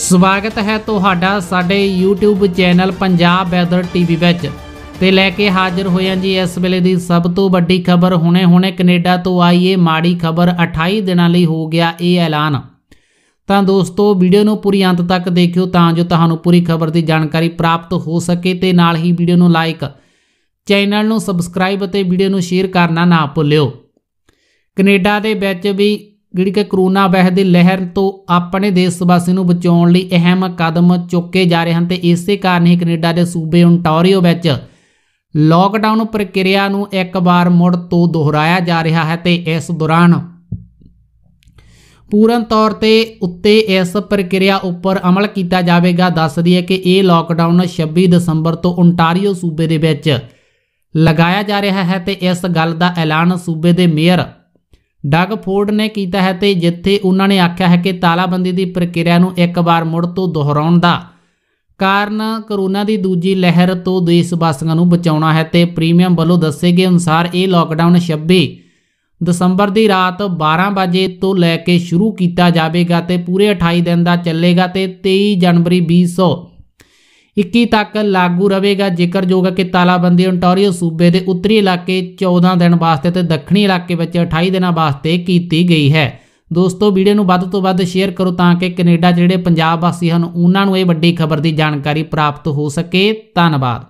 ਸਵਾਗਤ ਹੈ ਤੁਹਾਡਾ ਸਾਡੇ YouTube channel Punjab weather TV ਵਿੱਚ ਤੇ ਲੈ ਕੇ ਹਾਜ਼ਰ ਹੋਏ ਹਾਂ ਜੀ ਇਸ ਵੇਲੇ ਦੀ ਸਭ ਤੋਂ ਵੱਡੀ ਖਬਰ ਹੁਣੇ-ਹੁਣੇ ਕੈਨੇਡਾ ਤੋਂ ਆਈ ਏ ਮਾੜੀ ਖਬਰ 28 ਦਿਨਾਂ ਲਈ ਹੋ ਗਿਆ ਇਹ ਐਲਾਨ ਤਾਂ ਦੋਸਤੋ ਵੀਡੀਓ ਨੂੰ ਪੂਰੀ ਅੰਤ ਤੱਕ ਦੇਖਿਓ ਤਾਂ ਜੋ ਤੁਹਾਨੂੰ ਪੂਰੀ ਖਬਰ ਦੀ ਜਾਣਕਾਰੀ ਪ੍ਰਾਪਤ ਹੋ ਸਕੇ ਤੇ ਨਾਲ ਹੀ ਵੀਡੀਓ ਨੂੰ ਲਾਈਕ ਚੈਨਲ ਨੂੰ ਸਬਸਕ੍ਰਾਈਬ ਅਤੇ ਵੀਡੀਓ ਨੂੰ ਸ਼ੇਅਰ ਕਰਨਾ ਨਾ ਭੁੱਲਿਓ ਕੈਨੇਡਾ ਦੇ ਵਿੱਚ ਵੀ ਜਿਹੜੀ ਕਿ ਕਰੋਨਾ ਵਹਿ ਦੇ ਲਹਿਰ ਤੋਂ ਆਪਣੇ ਦੇਸ਼ ਵਾਸੀ ਨੂੰ ਬਚਾਉਣ ਲਈ ਅਹਿਮ ਕਦਮ ਚੁੱਕੇ ਜਾ ਰਹੇ ਹਨ ਤੇ ਇਸੇ ਕਾਰਨ ਹੀ ਕੈਨੇਡਾ ਦੇ ਸੂਬੇ ਓਨਟਾਰੀਓ ਵਿੱਚ ਲਾਕਡਾਊਨ ਪ੍ਰਕਿਰਿਆ ਨੂੰ ਇੱਕ ਵਾਰ ਮੁੜ ਤੋਂ ਦੁਹਰਾਇਆ ਜਾ ਰਿਹਾ ਹੈ ਤੇ ਇਸ ਦੌਰਾਨ ਪੂਰਨ ਤੌਰ ਤੇ ਉੱਤੇ ਇਸ ਪ੍ਰਕਿਰਿਆ ਉੱਪਰ ਅਮਲ ਕੀਤਾ ਜਾਵੇਗਾ ਦੱਸ ਦਈਏ ਕਿ ਇਹ ਲਾਕਡਾਊਨ 26 ਦਸੰਬਰ ਤੋਂ ਓਨਟਾਰੀਓ ਸੂਬੇ ਦੇ ਵਿੱਚ ਲਗਾਇਆ ਜਾ ਰਿਹਾ ਹੈ ਤੇ ਇਸ ਗੱਲ ਦਾ ਐਲਾਨ ਸੂਬੇ ਦੇ ਮੇਅਰ ਡਗ ਫੋਰਡ ਨੇ ਕੀਤਾ ਹੈ ਤੇ ਜਿੱਥੇ ਉਹਨਾਂ ਨੇ ਆਖਿਆ ਹੈ ਕਿ ਤਾਲਾਬੰਦੀ ਦੀ ਪ੍ਰਕਿਰਿਆ ਨੂੰ ਇੱਕ ਵਾਰ ਮੁੜ ਤੋਂ ਦੁਹਰਾਉਣ ਦਾ ਕਾਰਨ ਕਰੋਨਾ ਦੀ ਦੂਜੀ ਲਹਿਰ ਤੋਂ ਦੇਸ਼ ਵਾਸੀਆਂ ਨੂੰ ਬਚਾਉਣਾ ਹੈ ਤੇ ਪ੍ਰੀਮੀਅਮ ਵੱਲੋਂ ਦੱਸੇ ਗਏ ਅਨੁਸਾਰ ਇਹ ਲਾਕਡਾਊਨ 26 ਦਸੰਬਰ ਦੀ ਰਾਤ 12 ਵਜੇ ਤੋਂ ਲੈ ਕੇ ਸ਼ੁਰੂ ਕੀਤਾ ਜਾਵੇਗਾ ਤੇ ਪੂਰੇ 28 ਦਿਨ ਦਾ ਚੱਲੇਗਾ ਤੇ 23 ਜਨਵਰੀ 2000 21 ਤੱਕ ਲਾਗੂ ਰਹੇਗਾ ਜੇਕਰ ਜੋ ਕਿ ਤਾਲਾਬੰਦੀ ontario ਸੂਬੇ ਦੇ ਉੱਤਰੀ ਇਲਾਕੇ 14 ਦਿਨ ਵਾਸਤੇ ਤੇ ਦੱਖਣੀ ਇਲਾਕੇ ਵਿੱਚ 28 ਦਿਨਾਂ ਵਾਸਤੇ ਕੀਤੀ ਗਈ ਹੈ ਦੋਸਤੋ ਵੀਡੀਓ ਨੂੰ ਵੱਧ ਤੋਂ ਵੱਧ ਸ਼ੇਅਰ ਕਰੋ ਤਾਂ ਕਿ ਕੈਨੇਡਾ ਜਿਹੜੇ ਪੰਜਾਬ ਵਾਸੀ ਹਨ ਉਹਨਾਂ ਨੂੰ ਇਹ ਵੱਡੀ ਖਬਰ ਦੀ ਜਾਣਕਾਰੀ ਪ੍ਰਾਪਤ ਹੋ ਸਕੇ ਧੰਨਵਾਦ